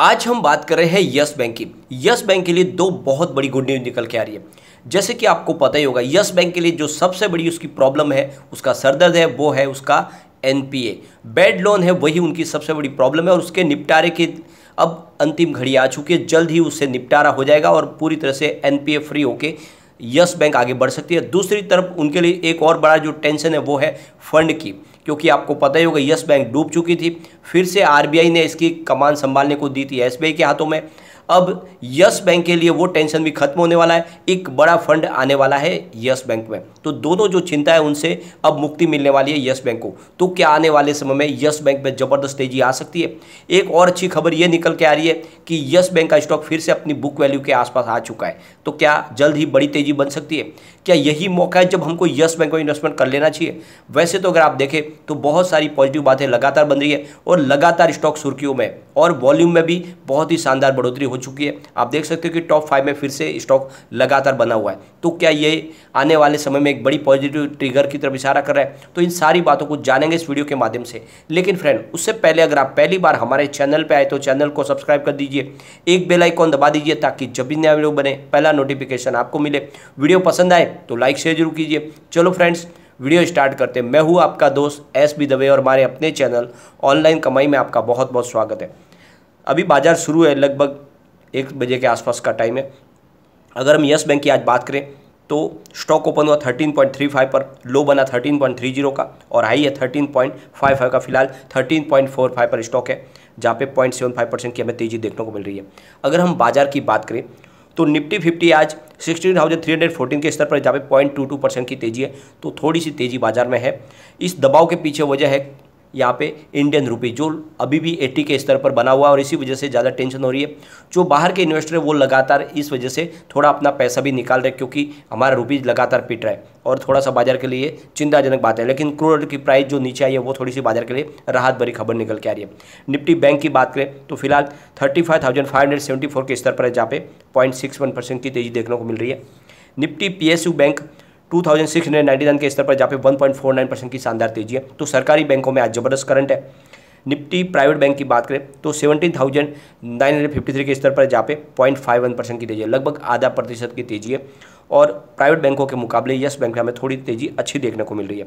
आज हम बात कर रहे हैं यस बैंक की यस बैंक के लिए दो बहुत बड़ी गुड न्यूज निकल के आ रही है जैसे कि आपको पता ही होगा यस बैंक के लिए जो सबसे बड़ी उसकी प्रॉब्लम है उसका सरदर्द है वो है उसका एनपीए बैड लोन है वही उनकी सबसे बड़ी प्रॉब्लम है और उसके निपटारे की अब अंतिम घड़ी आ चुकी है जल्द ही उससे निपटारा हो जाएगा और पूरी तरह से एनपीए फ्री होके यस बैंक आगे बढ़ सकती है दूसरी तरफ उनके लिए एक और बड़ा जो टेंशन है वो है फंड की क्योंकि आपको पता ही होगा यस बैंक डूब चुकी थी फिर से आरबीआई ने इसकी कमान संभालने को दी थी एसबीआई के हाथों में अब यस बैंक के लिए वो टेंशन भी खत्म होने वाला है एक बड़ा फंड आने वाला है यस बैंक में तो दोनों जो चिंता है उनसे अब मुक्ति मिलने वाली है यस बैंक को तो क्या आने वाले समय में यस बैंक में जबरदस्त तेजी आ सकती है एक और अच्छी खबर ये निकल के आ रही है कि यस बैंक का स्टॉक फिर से अपनी बुक वैल्यू के आसपास आ चुका है तो क्या जल्द ही बड़ी तेजी बन सकती है क्या यही मौका है जब हमको यस बैंक में इन्वेस्टमेंट कर लेना चाहिए वैसे तो अगर आप देखें तो बहुत सारी पॉजिटिव बातें लगातार बन रही है और लगातार स्टॉक सुर्खियों में और वॉल्यूम में भी बहुत ही शानदार बढ़ोतरी हो चुकी है आप देख सकते हो कि टॉप फाइव में फिर से स्टॉक लगातार बना हुआ है तो क्या ये आने वाले समय में एक बड़ी पॉजिटिव ट्रिगर की तरफ इशारा कर रहा है तो इन सारी बातों को जानेंगे इस वीडियो के माध्यम से लेकिन फ्रेंड उससे पहले अगर आप पहली बार हमारे चैनल पर आए तो चैनल को सब्सक्राइब कर दीजिए एक बेलाइकॉन दबा दीजिए ताकि जब भी नया वीडियो बने पहला नोटिफिकेशन आपको मिले वीडियो पसंद आए तो लाइक शेयर जरूर कीजिए चलो फ्रेंड्स वीडियो स्टार्ट करते हैं मैं हूँ आपका दोस्त एस बी दवे और हमारे अपने चैनल ऑनलाइन कमाई में आपका बहुत बहुत स्वागत है अभी बाज़ार शुरू है लगभग एक बजे के आसपास का टाइम है अगर हम यस बैंक की आज बात करें तो स्टॉक ओपन हुआ 13.35 पर लो बना 13.30 का और हाई है 13.55 का फिलहाल 13.45 पर स्टॉक है जहाँ पे 0.75 परसेंट की हमें तेज़ी देखने को मिल रही है अगर हम बाज़ार की बात करें तो निफ्टी फिफ्टी आज sixteen thousand three hundred fourteen के स्तर पर जहाँ पे पॉइंट टू टू परसेंट की तेजी है तो थोड़ी सी तेजी बाजार में है इस दबाव के पीछे वजह है यहाँ पे इंडियन रुपी जो अभी भी 80 के स्तर पर बना हुआ है और इसी वजह से ज़्यादा टेंशन हो रही है जो बाहर के इन्वेस्टर है वो लगातार इस वजह से थोड़ा अपना पैसा भी निकाल रहे क्योंकि हमारा रुपीज लगातार पिट रहा है और थोड़ा सा बाजार के लिए चिंताजनक बात है लेकिन क्रूड की प्राइस जो नीचे आई है वो थोड़ी सी बाजार के लिए राहत भरी खबर निकल के आ रही है निफ्टी बैंक की बात करें तो फिलहाल थर्टी के स्तर पर है जहाँ पे पॉइंट की तेज़ी देखने को मिल रही है निफ्टी पी बैंक 2699 के स्तर पर जहाँ पे 1.49 परसेंट की शानदार तेजी है तो सरकारी बैंकों में आज जबरदस्त करंट है निफ्टी प्राइवेट बैंक की बात करें तो 17,953 के स्तर पर जहाँ पे 0.51 परसेंट की तेजी है लगभग आधा प्रतिशत की तेजी है और प्राइवेट बैंकों के मुकाबले यस बैंक में हमें थोड़ी तेज़ी अच्छी देखने को मिल रही है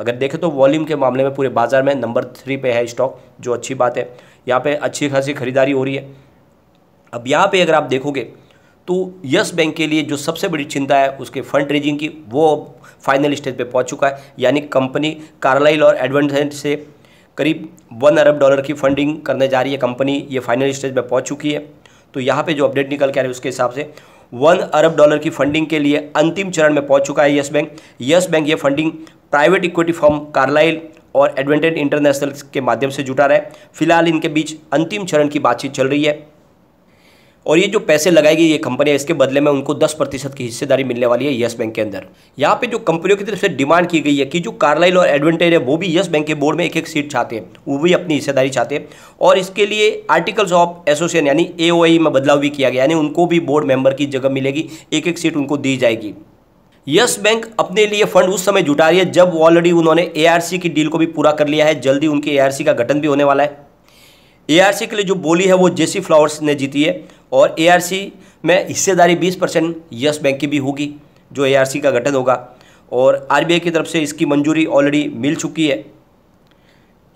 अगर देखें तो वॉल्यूम के मामले में पूरे बाजार में नंबर थ्री पे है स्टॉक जो अच्छी बात है यहाँ पे अच्छी खासी खरीदारी हो रही है अब यहाँ पे अगर आप देखोगे तो यस बैंक के लिए जो सबसे बड़ी चिंता है उसके फंड रेजिंग की वो फाइनल स्टेज पे पहुंच चुका है यानी कंपनी कार्लाइल और एडवेंट से करीब वन अरब डॉलर की फंडिंग करने जा रही है कंपनी ये फाइनल स्टेज पे पहुंच चुकी है तो यहाँ पे जो अपडेट निकल के आ रही है उसके हिसाब से वन अरब डॉलर की फंडिंग के लिए अंतिम चरण में पहुँच चुका है यस बैंक यस बैंक ये funding private equity firm Carlyle और एडवेंटेड इंटरनेशनल के माध्यम से जुटा रहा है फिलहाल इनके बीच अंतिम चरण की बातचीत चल रही है और ये जो पैसे लगाएगी ये कंपनियां इसके बदले में उनको 10 प्रतिशत की हिस्सेदारी मिलने वाली है यस बैंक के अंदर यहाँ पे जो कंपनियों की तरफ से डिमांड की गई है कि जो कार्लाइल और एडवेंटेज है वो भी यस बैंक के बोर्ड में एक एक सीट चाहते हैं वो भी अपनी हिस्सेदारी चाहते हैं और इसके लिए आर्टिकल्स ऑफ एसोसिएशन यानी ए में बदलाव भी किया गया यानी उनको भी बोर्ड मेंबर की जगह मिलेगी एक एक सीट उनको दी जाएगी यस बैंक अपने लिए फंड उस समय जुटा रही है जब ऑलरेडी उन्होंने एआरसी की डील को भी पूरा कर लिया है जल्दी उनके एआरसी का गठन भी होने वाला है एआरसी के लिए जो बोली है वो जेसी फ्लावर्स ने जीती है और एआरसी में हिस्सेदारी 20 परसेंट यस बैंक की भी होगी जो एआरसी का गठन होगा और आरबीआई की तरफ से इसकी मंजूरी ऑलरेडी मिल चुकी है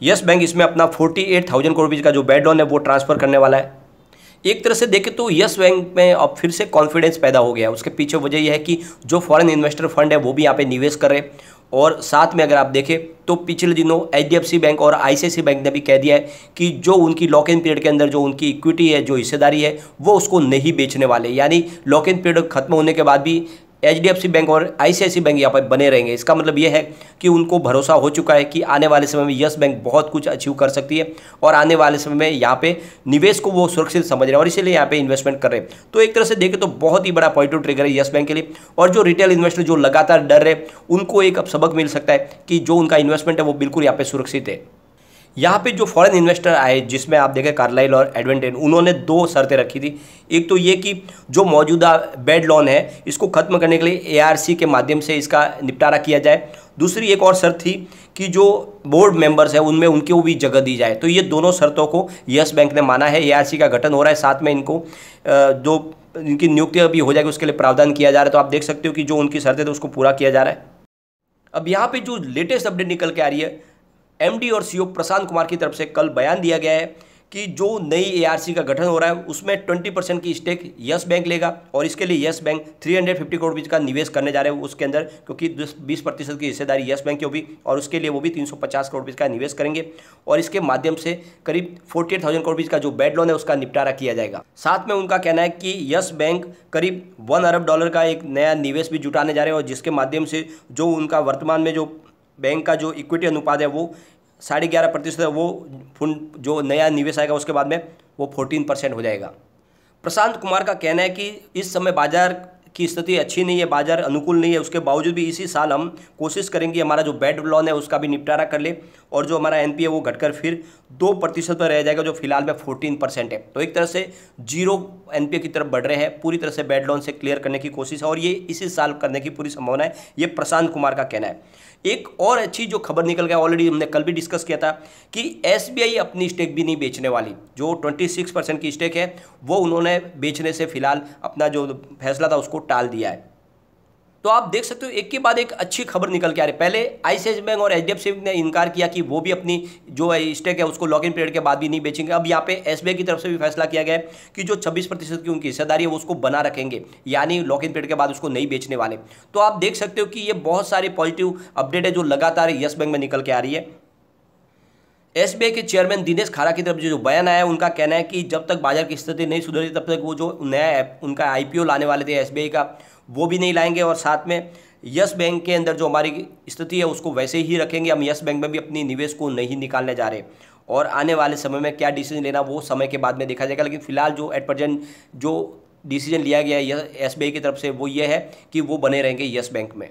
यस बैंक इसमें अपना forty eight thousand crore rupees का जो बेड लोन है वो ट्रांसफ़र करने वाला है एक तरह से देखें तो यस बैंक में अब फिर से कॉन्फिडेंस पैदा हो गया उसके पीछे वजह यह है कि जो फॉरेन इन्वेस्टर फंड है वो भी यहाँ पे निवेश कर रहे और साथ में अगर आप देखें तो पिछले दिनों एच बैंक और आई बैंक ने भी कह दिया है कि जो उनकी लॉक इन पीरियड के अंदर जो उनकी इक्विटी है जो हिस्सेदारी है वो उसको नहीं बेचने वाले यानी लॉक इन पीरियड खत्म होने के बाद भी एच बैंक और आई बैंक यहाँ पर बने रहेंगे इसका मतलब ये है कि उनको भरोसा हो चुका है कि आने वाले समय में यस बैंक बहुत कुछ अचीव कर सकती है और आने वाले समय में यहाँ पे निवेश को वो सुरक्षित समझ रहे हैं और इसीलिए यहाँ पे इन्वेस्टमेंट कर रहे हैं तो एक तरह से देखें तो बहुत ही बड़ा पॉइंट ऑफ ट्रिगर है यस बैंक के लिए और जो रिटेल इन्वेस्टर जो लगातार डर रहे उनको एक अब सबक मिल सकता है कि जो उनका इन्वेस्टमेंट है वो बिल्कुल यहाँ पे सुरक्षित है यहाँ पे जो फॉरेन इन्वेस्टर आए जिसमें आप देखें कार्लाइल और एडवेंटेन उन्होंने दो शर्तें रखी थी एक तो ये कि जो मौजूदा बेड लोन है इसको ख़त्म करने के लिए एआरसी के माध्यम से इसका निपटारा किया जाए दूसरी एक और शर्त थी कि जो बोर्ड मेंबर्स हैं उनमें उनके भी जगह दी जाए तो ये दोनों शर्तों को यस बैंक ने माना है ए का गठन हो रहा है साथ में इनको जो इनकी नियुक्ति अभी हो जाएगी उसके लिए प्रावधान किया जा रहा है तो आप देख सकते हो कि जो उनकी शर्तें थे उसको पूरा किया जा रहा है अब यहाँ पे जो लेटेस्ट अपडेट निकल के आ रही है एमडी और सीईओ प्रशांत कुमार की तरफ से कल बयान दिया गया है कि जो नई एआरसी का गठन हो रहा है उसमें 20 परसेंट की स्टेक यस बैंक लेगा और इसके लिए यस बैंक 350 करोड़ बीच का निवेश करने जा रहे हैं उसके अंदर क्योंकि 20 प्रतिशत की हिस्सेदारी यस बैंक की होगी और उसके लिए वो भी 350 करोड़ बीच का निवेश करेंगे और इसके माध्यम से करीब 48,000 करोड़ बीच का जो बैड लोन है उसका निपटारा किया जाएगा साथ में उनका कहना है कि यस बैंक करीब वन अरब डॉलर का एक नया निवेश भी जुटाने जा रहे हैं और जिसके माध्यम से जो उनका वर्तमान में जो बैंक का जो इक्विटी अनुपात है वो साढ़े ग्यारह प्रतिशत है वो फंड जो नया निवेश आएगा उसके बाद में वो फोर्टीन परसेंट हो जाएगा प्रशांत कुमार का कहना है कि इस समय बाजार की स्थिति अच्छी नहीं है बाजार अनुकूल नहीं है उसके बावजूद भी इसी साल हम कोशिश करेंगे हमारा जो बैड लोन है उसका भी निपटारा कर ले और जो हमारा एनपीए वो घटकर फिर दो प्रतिशत पर रह जाएगा जो फिलहाल में फोर्टीन परसेंट है तो एक तरह से जीरो एनपीए की तरफ बढ़ रहे हैं पूरी तरह से बैड लोन से क्लियर करने की कोशिश है और ये इसी साल करने की पूरी संभावना है ये प्रशांत कुमार का कहना है एक और अच्छी जो खबर निकल गया ऑलरेडी हमने कल भी डिस्कस किया था कि एस अपनी स्टेक भी नहीं बेचने वाली जो 26 परसेंट की स्टेक है वो उन्होंने बेचने से फिलहाल अपना जो फैसला था उसको टाल दिया है तो आप देख सकते हो एक के बाद एक अच्छी खबर निकल के आ रही पहले आई बैंक और एच ने इनकार किया कि वो भी अपनी जो स्टेक है उसको लॉक इन पीरियड के बाद भी नहीं बेचेंगे अब यहाँ पे एस की तरफ से भी फैसला किया गया है कि जो छब्बीस प्रतिशत की उनकी हिस्सेदारी है वो उसको बना रखेंगे यानी लॉक इन पीरियड के बाद उसको नहीं बेचने वाले तो आप देख सकते हो कि ये बहुत सारे पॉजिटिव अपडेट है जो लगातार येस बैंक में निकल के आ रही है एस के चेयरमैन दिनेश खारा की तरफ जो बयान आया उनका कहना है कि जब तक बाजार की स्थिति नहीं सुधरी तब तक वो जो नया ऐप उनका आई लाने वाले थे एस का वो भी नहीं लाएंगे और साथ में यस बैंक के अंदर जो हमारी स्थिति है उसको वैसे ही रखेंगे हम यस बैंक में भी अपनी निवेश को नहीं निकालने जा रहे और आने वाले समय में क्या डिसीजन लेना वो समय के बाद में देखा जाएगा लेकिन फिलहाल जो एट प्रजेंट जो डिसीजन लिया गया है एस की तरफ से वो ये है कि वो बने रहेंगे यस बैंक में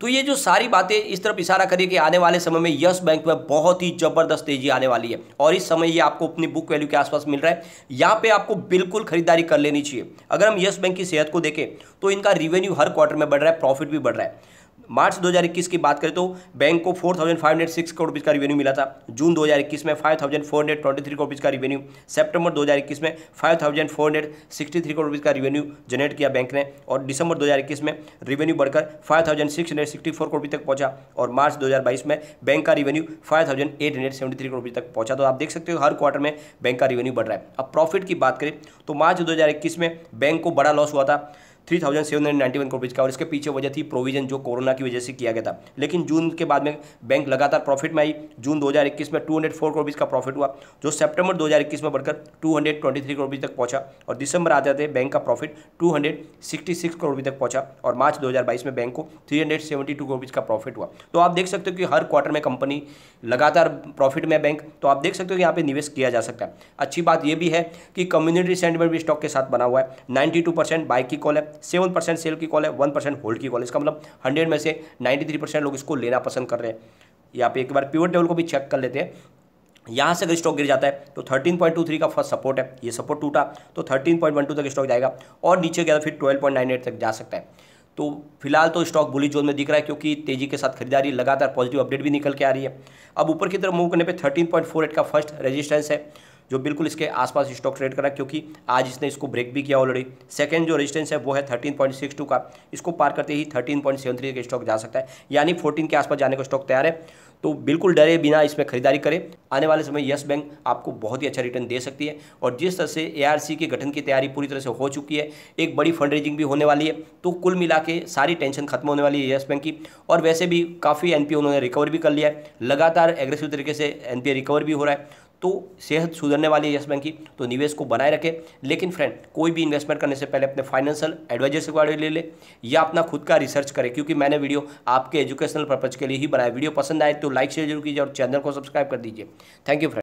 तो ये जो सारी बातें इस तरफ इशारा करिए कि आने वाले समय में यस बैंक में बहुत ही जबरदस्त तेजी आने वाली है और इस समय ये आपको अपनी बुक वैल्यू के आसपास मिल रहा है यहाँ पे आपको बिल्कुल खरीदारी कर लेनी चाहिए अगर हम यस बैंक की सेहत को देखें तो इनका रिवेन्यू हर क्वार्टर में बढ़ रहा है प्रॉफिट भी बढ़ रहा है मार्च 2021 की बात करें तो बैंक को 4,506 करोड़ रुपीज़ का रिवेन्यू मिला था जून 2021 में 5,423 करोड़ रुपीज़ का रिवेन्यू सितंबर 2021 में 5,463 करोड़ रुपीज़ का रिवेन्यू जनरेट किया बैंक ने और दिसंबर 2021 में रिवेन्यू बढ़कर 5,664 करोड़ रुपये तक पहुंचा और मार्च 2022 में बैंक का रिवेन्यू फाइव करोड़ रुपये तक पहुंचा तो आप देख सकते हो हर क्वार्टर में बैंक का रिवेन्यू बढ़ रहा है अब प्रॉफिट की बात करें तो मार्च दो में बैंक को बड़ा लॉस हुआ था three thousand seven hundred ninety one crore का और इसके पीछे वजह थी प्रोविजन जो कोरोना की वजह से किया गया था लेकिन जून के बाद में बैंक लगातार प्रॉफिट में आई जून 2021 में 204 करोड़ का प्रॉफिट हुआ जो सितंबर 2021 में बढ़कर 223 करोड़ तक पहुंचा और दिसंबर आते आते बैंक का प्रॉफिट 266 करोड़ तक पहुंचा और मार्च 2022 में बैंक को 372 करोड़ का प्रॉफिट हुआ तो आप देख सकते हो कि हर क्वार्टर में कंपनी लगातार प्रॉफिट में बैंक तो आप देख सकते हो कि यहाँ पर निवेश किया जा सकता है अच्छी बात यह भी है कि कम्युनिटी सेंटमेंट भी स्टॉक के साथ बना हुआ है नाइन्टी टू परसेंट बाइक की कॉल है सेवन परसेंट सेल की कॉल है वन परसेंट होल्ड की कॉल है इसका मतलब हंड्रेड में से नाइन्टी थ्री परसेंट लोग इसको लेना पसंद कर रहे हैं यहाँ पे एक बार प्योर टेबल को भी चेक कर लेते हैं यहाँ से अगर स्टॉक गिर जाता है तो 13.23 का फर्स्ट सपोर्ट है ये सपोर्ट टूटा तो 13.12 तक स्टॉक जाएगा और नीचे गया तो फिर 12.98 तक जा सकता है तो फिलहाल तो स्टॉक बुली जोन में दिख रहा है क्योंकि तेजी के साथ खरीदारी लगातार पॉजिटिव अपडेट भी निकल के आ रही है अब ऊपर की तरफ मूव करने पे 13.48 का फर्स्ट रेजिस्टेंस है जो बिल्कुल इसके आसपास स्टॉक ट्रेड करा क्योंकि आज इसने इसको ब्रेक भी किया ऑलरेडी सेकंड जो रेजिस्टेंस है वो है थर्टीन पॉइंट सिक्स टू का इसको पार करते ही थर्टीन पॉइंट सेवन थ्री के स्टॉक जा सकता है यानी फोर्टीन के आसपास जाने का स्टॉक तैयार है तो बिल्कुल डरे बिना इसमें खरीदारी करें आने वाले समय यस बैंक आपको बहुत ही अच्छा रिटर्न दे सकती है और जिस तरह से ए के गठन की तैयारी पूरी तरह से हो चुकी है एक बड़ी फंड रेजिंग भी होने वाली है तो कुल मिला के सारी टेंशन खत्म होने वाली है यस बैंक की और वैसे भी काफ़ी एन उन्होंने रिकवर भी कर लिया है लगातार एग्रेसिव तरीके से एन रिकवर भी हो रहा है तो सेहत सुधरने वाली है यस बैंक की तो निवेश को बनाए रखें लेकिन फ्रेंड कोई भी इन्वेस्टमेंट करने से पहले अपने फाइनेंशियल एडवाइजर से गाड़ी ले ले या अपना खुद का रिसर्च करें क्योंकि मैंने वीडियो आपके एजुकेशनल पर्पज़ के लिए ही बनाया वीडियो पसंद आए तो लाइक शेयर जरूर कीजिए और चैनल को सब्सक्राइब कर दीजिए थैंक यू फ्रेंड